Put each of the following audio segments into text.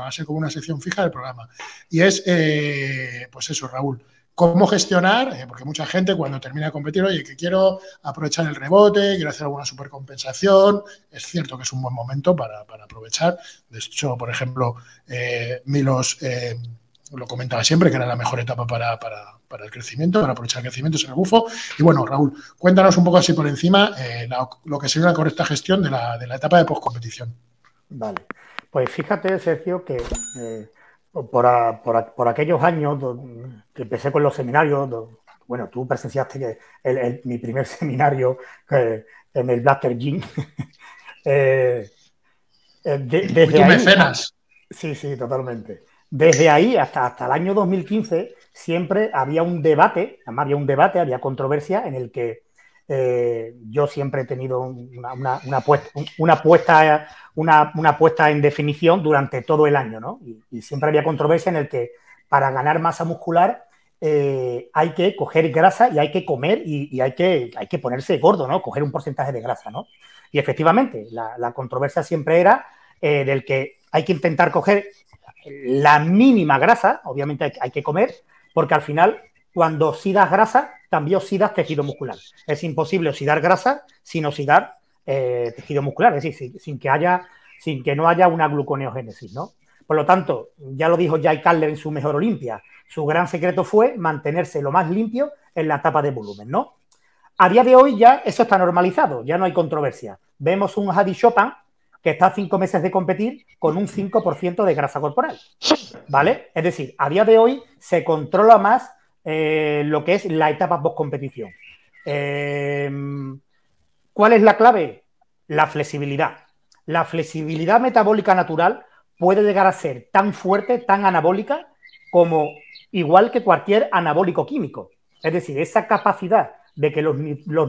va a ser como una sección fija del programa. Y es, eh, pues eso, Raúl, cómo gestionar, eh, porque mucha gente cuando termina de competir, oye, que quiero aprovechar el rebote, quiero hacer alguna supercompensación, es cierto que es un buen momento para, aprovechar. De hecho, por ejemplo, eh, Milos lo comentaba siempre, que era la mejor etapa para, el crecimiento, para aprovechar el crecimiento es el bufo. Y bueno, Raúl, cuéntanos un poco así por encima lo que sería una correcta gestión de la, de la etapa de postcompetición. Vale. Pues fíjate, Sergio, que eh, por, aquellos años que empecé con los seminarios, bueno, tú presenciaste que mi primer seminario eh, en el Blaster Gym. Eh, desde ahí, Sí, sí, totalmente. Desde ahí hasta, hasta el año 2015 siempre había un debate, además había un debate, había controversia en el que eh, yo siempre he tenido una, una, puesta, una, en definición durante todo el año, ¿no? Y, siempre había controversia en el que para ganar masa muscular eh, hay que coger grasa y hay que comer y, hay, que, hay que ponerse gordo, ¿no? Coger un porcentaje de grasa, ¿no? Y efectivamente, la, controversia siempre era eh, del que hay que intentar coger la mínima grasa, obviamente hay, hay que comer, porque al final, cuando sí das grasa, también oxidas tejido muscular. Es imposible oxidar grasa sin oxidar eh, tejido muscular, es decir, sin, que haya, sin que no haya una gluconeogénesis, ¿no? Por lo tanto, ya lo dijo Jay Cutler en su mejor Olimpia, su gran secreto fue mantenerse lo más limpio en la etapa de volumen, ¿no? A día de hoy ya eso está normalizado, ya no hay controversia. Vemos un Hadi Chopin que está a cinco meses de competir con un 5% de grasa corporal, ¿vale? Es decir, a día de hoy se controla más eh, lo que es la etapa post-competición. Em, ¿Cuál es la clave? La flexibilidad. La flexibilidad metabólica natural puede llegar a ser tan fuerte, tan anabólica, como igual que cualquier anabólico químico. Es decir, esa capacidad de que los,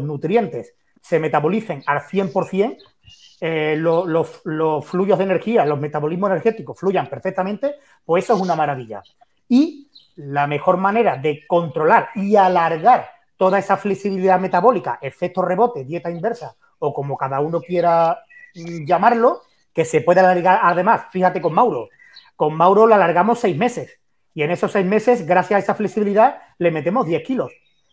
nutrientes se metabolicen al 100%, eh, los flujos de energía, los metabolismos energéticos fluyan perfectamente, pues eso es una maravilla. Y la mejor manera de controlar y alargar toda esa flexibilidad metabólica, efecto rebote, dieta inversa o como cada uno quiera mm, llamarlo, que se puede alargar además, fíjate con Mauro, con Mauro lo alargamos seis meses y en esos seis meses, gracias a esa flexibilidad, le metemos 10 kilos.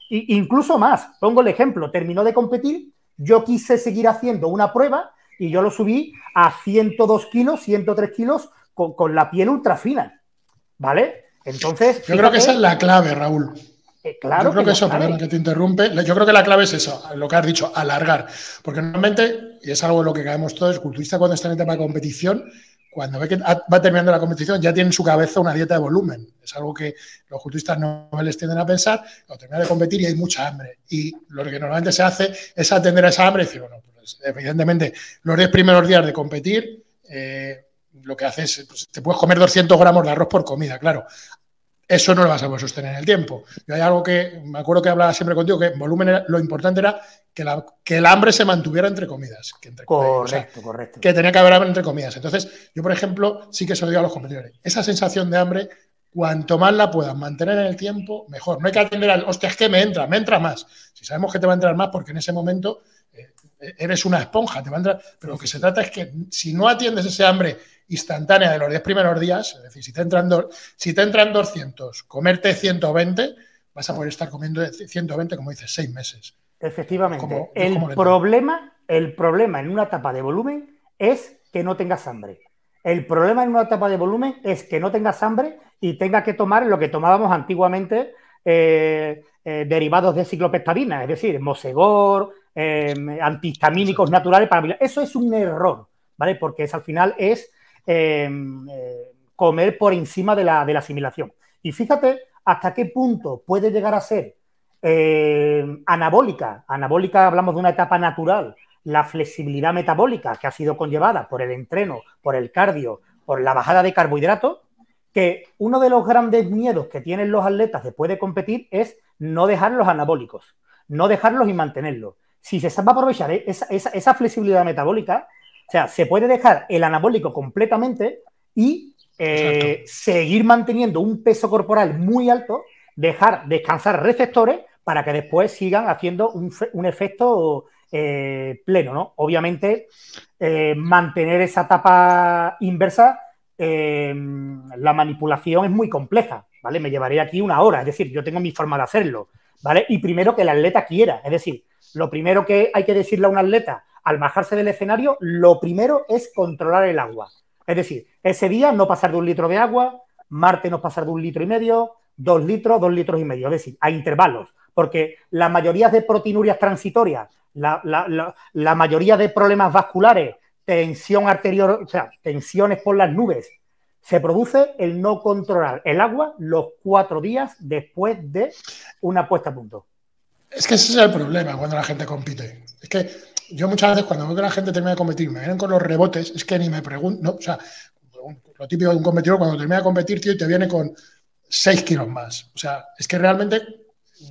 incluso más, pongo el ejemplo, terminó de competir, yo quise seguir haciendo una prueba y yo lo subí a 102 kilos, 103 kilos con, con la piel ultra fina, ¿vale? Entonces. Yo creo que esa es la clave, Raúl. Eh, claro yo creo que, eso, que te interrumpe, yo creo que la clave es eso, lo que has dicho, alargar. Porque normalmente, y es algo lo que caemos todos, el culturista cuando está en etapa de competición, cuando ve que va terminando la competición, ya tiene en su cabeza una dieta de volumen. Es algo que los culturistas no les tienden a pensar, cuando termina de competir y hay mucha hambre. Y lo que normalmente se hace es atender a esa hambre y decir, bueno, pues evidentemente los 10 primeros días de competir, eh, lo que haces, pues, te puedes comer 200 gramos de arroz por comida, claro. Eso no lo vas a poder sostener en el tiempo. Yo hay algo que me acuerdo que hablaba siempre contigo, que volumen lo importante era que, el hambre se mantuviera entre comidas. correcto, correcto. Que tenía que haber hambre entre comidas. Entonces, yo, por ejemplo, sí que se lo digo a los competidores. Esa sensación de hambre, cuanto más la puedas mantener en el tiempo, mejor. No hay que atender al, hostia, es que me entra, me entra más. Si sabemos que te va a entrar más, porque en ese momento eh, eh, eres una esponja, te va a entrar. Pero lo que se trata es que si no atiendes ese hambre instantánea de los 10 primeros días, es decir, si te entran, si te entran 200, comerte 120, vas a poder estar comiendo 120, como dices, 6 meses. Efectivamente. el, problema, el problema en una etapa de volumen es que no tengas hambre. El problema en una etapa de volumen es que no tengas hambre y tengas que tomar lo que tomábamos antiguamente eh, eh, derivados de ciclopectadina, es decir, mosegor, eh, antihistamínicos naturales. Para... Eso es un error, ¿vale? Porque es, al final es Em, eh, comer por encima de la, de la asimilación. Y fíjate hasta qué punto puede llegar a ser em, anabólica. Anabólica hablamos de una etapa natural. La flexibilidad metabólica que ha sido conllevada por el entreno, por el cardio, por la bajada de carbohidratos, que uno de los grandes miedos que tienen los atletas después de competir es no dejarlos anabólicos, no dejarlos y mantenerlos. Si se a aprovechar esa, esa flexibilidad metabólica, o sea, se puede dejar el anabólico completamente y eh, seguir manteniendo un peso corporal muy alto, dejar descansar receptores para que después sigan haciendo un, efecto eh, pleno, ¿no? Obviamente, eh, mantener esa tapa inversa, em, la manipulación es muy compleja, ¿vale? Me llevaré aquí una hora, es decir, yo tengo mi forma de hacerlo, ¿vale? Y primero que el atleta quiera, es decir, lo primero que hay que decirle a un atleta al bajarse del escenario, lo primero es controlar el agua. Es decir, ese día no pasar de un litro de agua, Marte no pasar de un litro y medio, dos litros, dos litros y medio, es decir, a intervalos, porque la mayoría de proteinurias transitorias, la, mayoría de problemas vasculares, tensión arterial, o sea, tensiones por las nubes, se produce el no controlar el agua los cuatro días después de una puesta a punto. Es que ese es el problema cuando la gente compite. Es que yo muchas veces cuando veo que la gente termina de competir, me vienen con los rebotes, es que ni me pregunto, o sea, lo típico de un competidor cuando termina de competir, tío, y te viene con 6 kilos más. O sea, es que realmente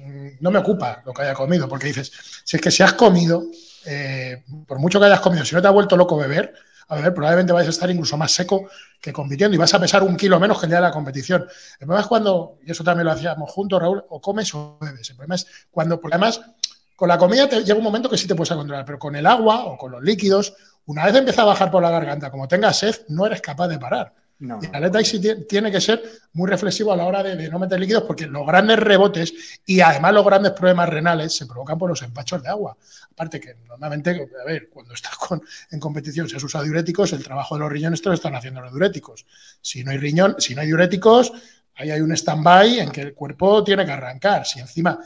mm, no me ocupa lo que haya comido, porque dices, si es que si has comido, eh, por mucho que hayas comido, si no te ha vuelto loco beber, a beber probablemente vais a estar incluso más seco que compitiendo y vas a pesar un kilo menos que el de la competición. El problema es cuando, y eso también lo hacíamos juntos, Raúl, o comes o bebes. El problema es cuando, además con la comida te, llega un momento que sí te puedes controlar, pero con el agua o con los líquidos, una vez empieza a bajar por la garganta, como tengas sed, no eres capaz de parar. y el tiene que ser muy reflexivo a la hora de, no meter líquidos porque los grandes rebotes y además los grandes problemas renales se provocan por los empachos de agua. Aparte que normalmente, a ver, cuando estás con, en competición se has usado diuréticos, el trabajo de los riñones te lo están haciendo los diuréticos. Si no hay riñón, si no hay diuréticos, ahí hay un stand-by en que el cuerpo tiene que arrancar. Si encima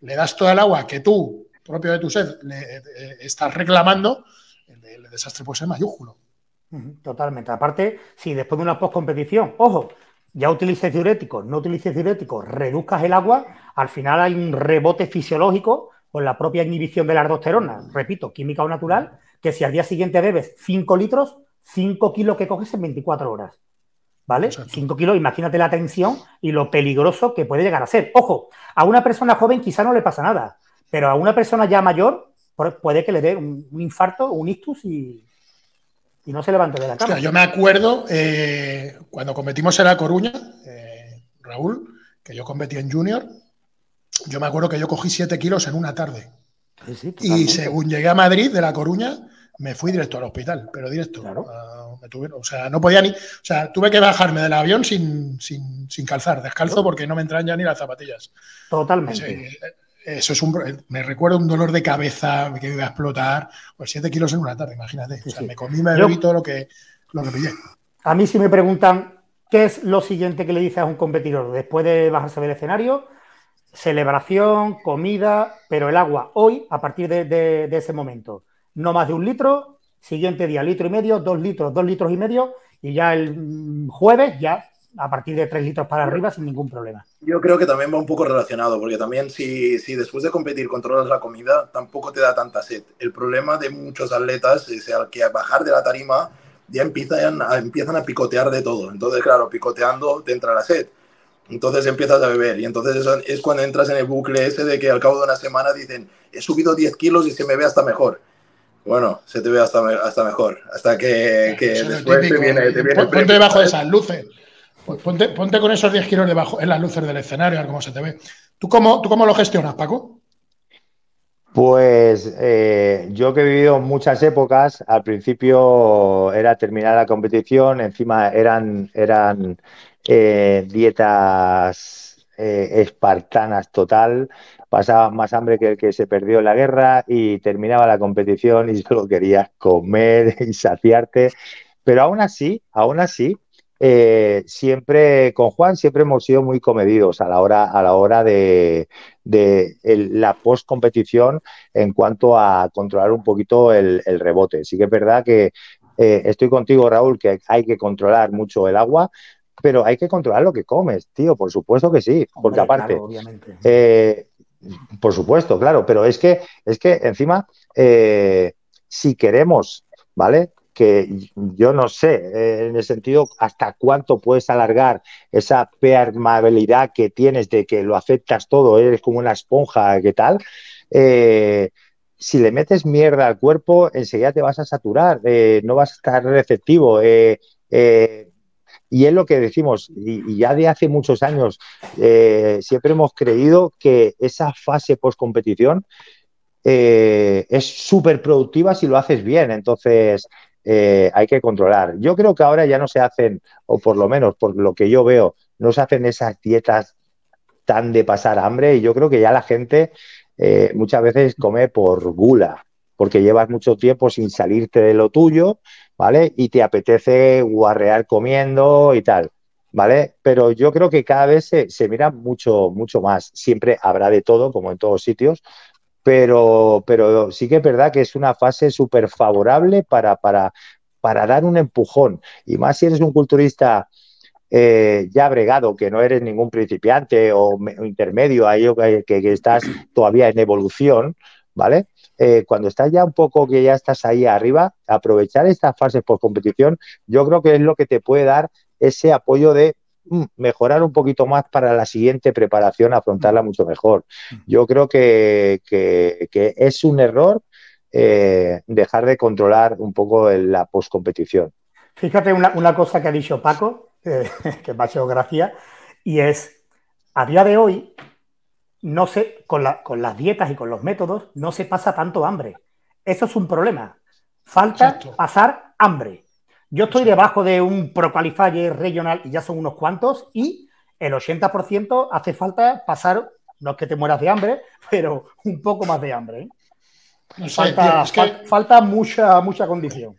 le das todo el agua que tú, propio de tu sed, le, eh, eh, estás reclamando, el, desastre puede ser mayúsculo. Totalmente. Aparte, si después de una postcompetición, ojo, ya utilices diuréticos, no utilices diuréticos, reduzcas el agua, al final hay un rebote fisiológico con la propia inhibición de la aldosterona, repito, química o natural, que si al día siguiente bebes 5 litros, 5 kilos que coges en 24 horas. ¿vale? 5 kilos, imagínate la tensión y lo peligroso que puede llegar a ser. Ojo, a una persona joven quizá no le pasa nada, pero a una persona ya mayor puede que le dé un, infarto, un ictus y, y, no se levante de la cama. sea, yo me acuerdo eh, cuando cometimos en La Coruña, eh, Raúl, que yo competí en Junior, yo me acuerdo que yo cogí 7 kilos en una tarde. y según llegué a Madrid de La Coruña, me fui directo al hospital, pero directo. A, o sea, no podía ni, o sea, tuve que bajarme del avión sin, sin, sin calzar, descalzo, porque no me entran ya ni las zapatillas. Totalmente. Eh, eso, es un, me recuerda un dolor de cabeza que iba a explotar, pues siete kilos en una tarde, imagínate. O sea, me comí, me bebí todo lo que, lo que pillé. A mí si me preguntan qué es lo siguiente que le dices a un competidor después de bajarse del escenario, celebración, comida, pero el agua hoy, a partir de ese momento, no más de un litro, Siguiente día, litro y medio, dos litros, dos litros y medio. Y ya el jueves, ya a partir de tres litros para arriba sin ningún problema. Yo creo que también va un poco relacionado, porque también si, después de competir controlas la comida, tampoco te da tanta sed. El problema de muchos atletas es que al bajar de la tarima ya empiezan a, empiezan a picotear de todo. Entonces, claro, picoteando te entra la sed. Entonces empiezas a beber y entonces es cuando entras en el bucle ese de que al cabo de una semana dicen, he subido 10 kilos y se me ve hasta mejor. Bueno, se te ve hasta, mejor. Hasta que, después te viene, Ponte debajo de esas luces. Pues ponte, con esos 10 kilos debajo, en las luces del escenario, a ver cómo se te ve. ¿Tú cómo, tú cómo lo gestionas, Paco? Pues eh, yo que he vivido muchas épocas, al principio era terminar la competición, encima eran, eran eh, dietas eh, espartanas total, pasaba más hambre que el que se perdió en la guerra y terminaba la competición y solo querías comer y saciarte. Pero aún así, aún así, eh, siempre con Juan siempre hemos sido muy comedidos a la hora, a la hora de, la post competición en cuanto a controlar un poquito el, rebote. Sí que es verdad que eh, estoy contigo, Raúl, que hay que controlar mucho el agua, pero hay que controlar lo que comes, tío, por supuesto que sí, porque aparte, eh, por supuesto, claro, pero es que, es que encima, eh, si queremos, ¿vale? que yo no sé, eh, en el sentido hasta cuánto puedes alargar esa permeabilidad que tienes de que lo afectas todo, eres como una esponja, ¿qué tal? Eh, si le metes mierda al cuerpo, enseguida te vas a saturar, no vas a estar receptivo. Y es lo que decimos, y, ya de hace muchos años, eh, siempre hemos creído que esa fase post-competición eh, es súper productiva si lo haces bien. Entonces, eh, hay que controlar. Yo creo que ahora ya no se hacen, o por lo menos por lo que yo veo, no se hacen esas dietas tan de pasar hambre. Y yo creo que ya la gente muchas veces come por gula, porque llevas mucho tiempo sin salirte de lo tuyo ¿vale? Y te apetece guarrear comiendo y tal, ¿vale? Pero yo creo que cada vez se, mira mucho, mucho más. Siempre habrá de todo, como en todos sitios, pero, pero sí que es verdad que es una fase súper favorable para, para, para dar un empujón. Y más si eres un culturista... Eh, ya bregado, que no eres ningún principiante o, intermedio, ahí que, que, estás todavía en evolución, ¿vale? Eh, cuando estás ya un poco que ya estás ahí arriba, aprovechar estas fases por competición, yo creo que es lo que te puede dar ese apoyo de mm, mejorar un poquito más para la siguiente preparación, afrontarla mucho mejor. Yo creo que, es un error eh, dejar de controlar un poco la postcompetición. Fíjate una, cosa que ha dicho Paco, eh, que me ha hecho gracia, y es, a día de hoy, no se, con, las dietas y con los métodos no se pasa tanto hambre. Eso es un problema. Falta pasar hambre. Yo estoy debajo de un ProQualifier regional y ya son unos cuantos y el 80% hace falta pasar, no es que te mueras de hambre, pero un poco más de hambre. ¿eh? falta, falta mucha, mucha condición.